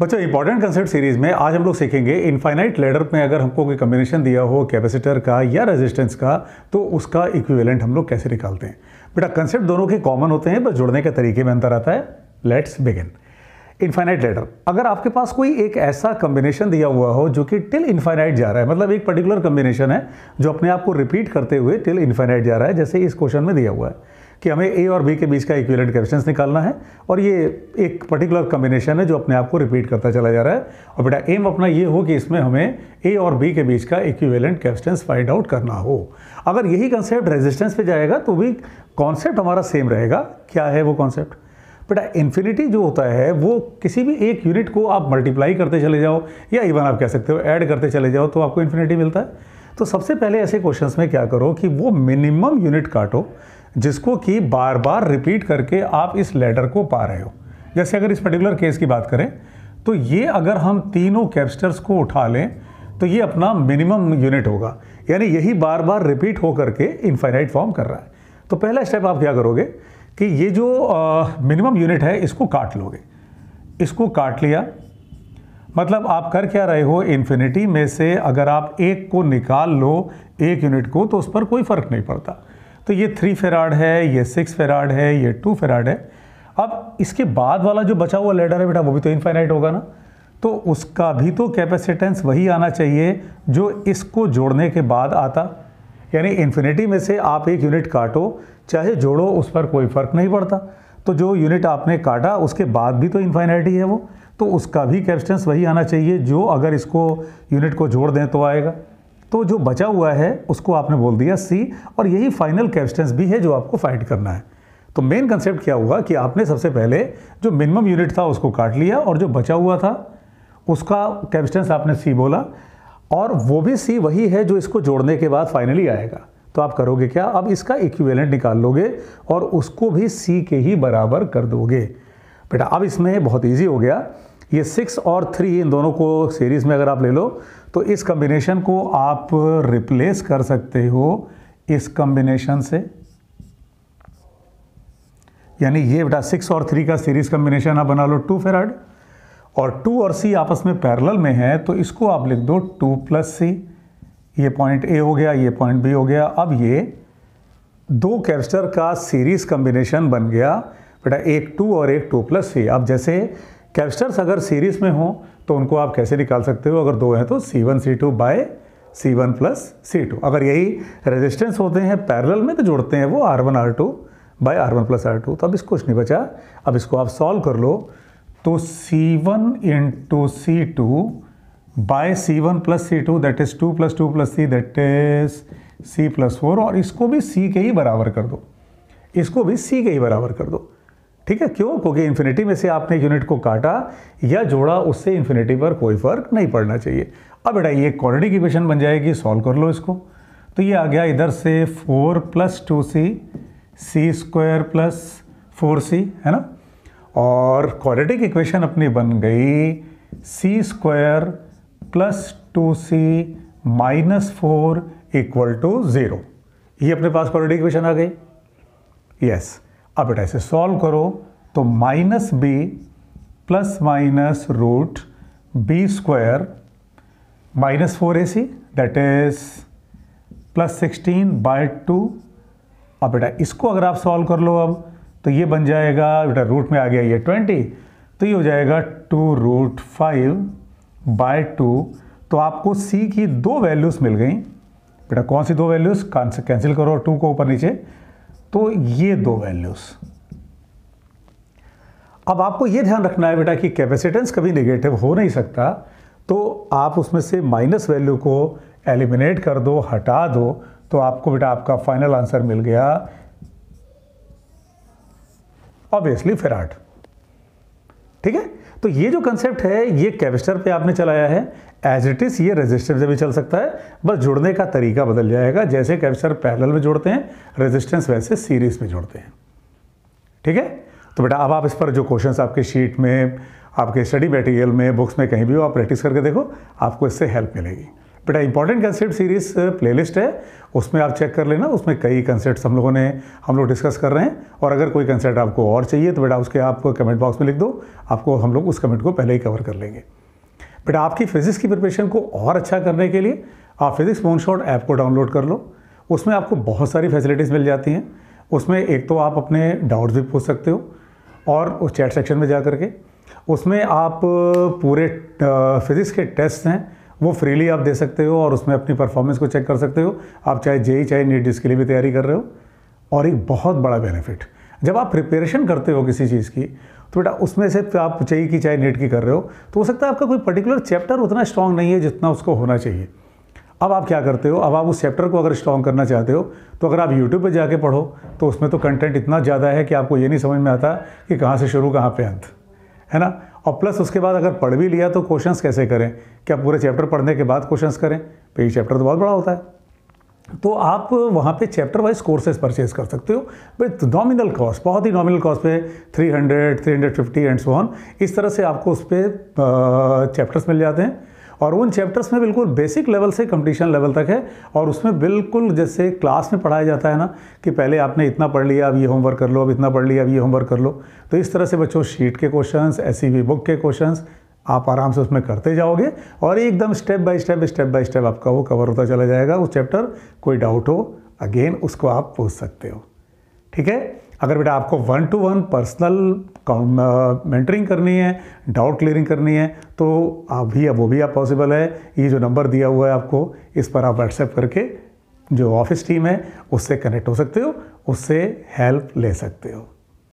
बच्चों important concept series में आज हम लोग सीखेंगे इनफाइनाइट लेडर में अगर हमको कोई कम्बिनेशन दिया हो कैपेसिटर का या रेजिस्टेंस का तो उसका इक्विवेलेंट हम लोग कैसे निकालते हैं बेटा कंसेप्ट दोनों के कॉमन होते हैं बस जुड़ने के तरीके में अंतर आता है लेट्स बिगिन इन्फाइनाइट लेटर अगर आपके पास कोई एक ऐसा कम्बिनेशन दिया हुआ हो जो कि टिल इन्फाइनाइट जा रहा है मतलब एक पर्टिकुलर कम्बिनेशन है जो अपने आप को रिपीट करते हुए टिल इन्फाइनाइट जा रहा है जैसे इस क्वेश्चन में दिया हुआ है कि हमें ए और बी के बीच का इक्विलेंट कैपेसिटेंस निकालना है और ये एक पर्टिकुलर कम्बिनेशन है जो अपने आप को रिपीट करता चला जा रहा है और बेटा एम अपना ये हो कि इसमें हमें ए और बी के बीच का इक्विवेलेंट कैपेसिटेंस फाइंड आउट करना हो अगर यही कंसेप्ट रेजिस्टेंस पे जाएगा तो भी कॉन्सेप्ट हमारा सेम रहेगा क्या है वो कॉन्सेप्ट बेटा इन्फिनिटी जो होता है वो किसी भी एक यूनिट को आप मल्टीप्लाई करते चले जाओ या इवन आप कह सकते हो ऐड करते चले जाओ तो आपको इन्फिनिटी मिलता है तो सबसे पहले ऐसे क्वेश्चंस में क्या करो कि वो मिनिमम यूनिट काटो जिसको कि बार बार रिपीट करके आप इस लेटर को पा रहे हो जैसे अगर इस पर्टिकुलर केस की बात करें तो ये अगर हम तीनों कैप्स्टर्स को उठा लें तो ये अपना मिनिमम यूनिट होगा यानी यही बार बार रिपीट हो करके इनफाइनाइट फॉर्म कर रहा है तो पहला स्टेप आप क्या करोगे कि ये जो मिनिमम यूनिट है इसको काट लोगे इसको काट लिया मतलब आप कर क्या रहे हो इन्फिनिटी में से अगर आप एक को निकाल लो एक यूनिट को तो उस पर कोई फ़र्क नहीं पड़ता तो ये थ्री फेराड है ये सिक्स फेराड है ये टू फेराड है अब इसके बाद वाला जो बचा हुआ लेडर है बेटा वो भी तो इनफाइनाइट होगा ना तो उसका भी तो कैपेसिटेंस वही आना चाहिए जो इसको जोड़ने के बाद आता यानी इन्फिनिटी में से आप एक यूनिट काटो चाहे जोड़ो उस पर कोई फ़र्क नहीं पड़ता तो जो यूनिट आपने काटा उसके बाद भी तो इन्फाइनाइटी है वो तो उसका भी कैपेसिटेंस वही आना चाहिए जो अगर इसको यूनिट को जोड़ दें तो आएगा तो जो बचा हुआ है उसको आपने बोल दिया सी और यही फाइनल कैप्सटेंस भी है जो आपको फाइंड करना है तो मेन कंसेप्ट क्या हुआ कि आपने सबसे पहले जो मिनिमम यूनिट था उसको काट लिया और जो बचा हुआ था उसका कैप्सटेंस आपने सी बोला और वो भी सी वही है जो इसको जोड़ने के बाद फाइनली आएगा तो आप करोगे क्या अब इसका इक्विवेलेंट निकाल लोगे और उसको भी सी के ही बराबर कर दोगे बेटा अब इसमें बहुत ईजी हो गया ये सिक्स और थ्री इन दोनों को सीरीज़ में अगर आप ले लो तो इस कम्बिनेशन को आप रिप्लेस कर सकते हो इस कम्बिनेशन से यानी ये बेटा सिक्स और थ्री का सीरीज कम्बिनेशन आप बना लो टू फेराड और टू और सी आपस में पैरेलल में है तो इसको आप लिख दो टू प्लस सी ये पॉइंट ए हो गया ये पॉइंट बी हो गया अब ये दो कैपेसिटर का सीरीज कम्बिनेशन बन गया बेटा एक टू और एक टू प्लस सी अब जैसे कैपस्टर्स अगर सीरीज में हों तो उनको आप कैसे निकाल सकते हो अगर दो हैं तो C one C two by C one plus C two अगर यही रेजिस्टेंस होते हैं पैरेलल में तो जोड़ते हैं वो R one R two by R one plus R two तो अब इसको कुछ नहीं बचा अब इसको आप सॉल्व कर लो तो C one into C two by C one plus C two that is two plus two plus C that is C plus four और इसको भी सी के ही बराबर कर दो इसको भी सी के ही बराबर कर दो ठीक है क्यों क्योंकि इन्फिनिटी में से आपने यूनिट को काटा या जोड़ा उससे इन्फिनिटी पर कोई फर्क नहीं पड़ना चाहिए अब बेटा ये की इक्वेशन बन जाएगी सॉल्व कर लो इसको तो ये आ गया इधर से four plus two C C square plus four C है ना और की इक्वेशन अपनी बन गई C square plus two C minus four equal to zero ये अपने पास की क्वेश्चन आ गई यस yes. अब बेटा इसे सॉल्व करो तो minus B plus minus root B square minus four A C that is plus sixteen by two अब बेटा इसको अगर आप सॉल्व कर लो अब तो ये बन जाएगा बेटा रूट में आ गया ये ट्वेंटी तो ये हो जाएगा two root five by two तो आपको सी की दो वैल्यूज़ मिल गई बेटा कौन सी दो वैल्यूज़ कैंसिल करो टू को ऊपर नीचे तो ये दो वैल्यूज़ अब आपको ये ध्यान रखना है बेटा कि कैपेसिटेंस कभी नेगेटिव हो नहीं सकता तो आप उसमें से माइनस वैल्यू को एलिमिनेट कर दो हटा दो तो आपको बेटा आपका फाइनल आंसर मिल गया ऑब्वियसली फेराट ठीक है तो ये जो कंसेप्ट है ये कैपेसिटर पे आपने चलाया है एज इट इज़ ये रेजिस्टेंस से भी चल सकता है बस जुड़ने का तरीका बदल जाएगा जैसे कैपेसिटर पैरेलल में जुड़ते हैं रेजिस्टेंस वैसे सीरीज में जुड़ते हैं ठीक है तो बेटा अब आप इस पर जो क्वेश्चंस आपके शीट में आपके स्टडी मटेरियल में बुक्स में कहीं भी हो आप प्रैक्टिस करके देखो आपको इससे हेल्प मिलेगी बेटा इंपॉर्टेंट कंसेप्ट सीरीज प्लेलिस्ट है उसमें आप चेक कर लेना उसमें कई कंसेप्ट हम लोगों ने हम लोग डिस्कस कर रहे हैं और अगर कोई कंसेप्ट आपको और चाहिए तो बेटा उसके आप कमेंट बॉक्स में लिख दो आपको हम लोग उस कमेंट को पहले ही कवर कर लेंगे बेटा आपकी फिजिक्स की प्रिपरेशन को और अच्छा करने के लिए आप फिजिक्स मोन शॉट ऐप को डाउनलोड कर लो उसमें आपको बहुत सारी फैसिलिटीज़ मिल जाती हैं उसमें एक तो आप अपने डाउट्स भी पूछ सकते हो और उस चैट सेक्शन में जा करके उसमें आप पूरे फिज़िक्स uh, के टेस्ट हैं वो फ्रीली आप दे सकते हो और उसमें अपनी परफॉर्मेंस को चेक कर सकते हो आप चाहे जेई e, चाहे नीट इसके लिए भी तैयारी कर रहे हो और एक बहुत बड़ा बेनिफिट जब आप प्रिपरेशन करते हो किसी चीज़ की तो बेटा उसमें से तो आप चाहिए e कि चाहे नेट e की कर रहे हो तो हो सकता है आपका कोई पर्टिकुलर चैप्टर उतना स्ट्रांग नहीं है जितना उसको होना चाहिए अब आप क्या करते हो अब आप उस चैप्टर को अगर स्ट्रांग करना चाहते हो तो अगर आप यूट्यूब पर जाके पढ़ो तो उसमें तो कंटेंट इतना ज़्यादा है कि आपको ये नहीं समझ में आता कि कहाँ से शुरू कहाँ पे अंत है ना और प्लस उसके बाद अगर पढ़ भी लिया तो क्वेश्चंस कैसे करें क्या पूरे चैप्टर पढ़ने के बाद क्वेश्चंस करें तो ये चैप्टर तो बहुत बड़ा होता है तो आप वहाँ पे चैप्टर वाइज कोर्सेज परचेज कर सकते हो विथ नॉमिनल कॉस्ट बहुत ही नॉमिनल कॉस्ट पे 300, 350 एंड सो ऑन इस तरह से आपको उस पर चैप्टर्स मिल जाते हैं और उन चैप्टर्स में बिल्कुल बेसिक लेवल से कंपटीशन लेवल तक है और उसमें बिल्कुल जैसे क्लास में पढ़ाया जाता है ना कि पहले आपने इतना पढ़ लिया अब ये होमवर्क कर लो अब इतना पढ़ लिया अब ये होमवर्क कर लो तो इस तरह से बच्चों शीट के क्वेश्चन एस बुक के क्वेश्चन आप आराम से उसमें करते जाओगे और एकदम step by step step by step आपका वो कवर होता चला जाएगा उस चैप्टर कोई डाउट हो अगेन उसको आप पूछ सकते हो ठीक है अगर बेटा आपको one to one personal mentoring करनी है डाउट क्लियरिंग करनी है तो आप अब वो भी आप पॉसिबल है ये जो नंबर दिया हुआ है आपको इस पर आप व्हाट्सएप करके जो ऑफिस टीम है उससे कनेक्ट हो सकते हो उससे हेल्प ले सकते हो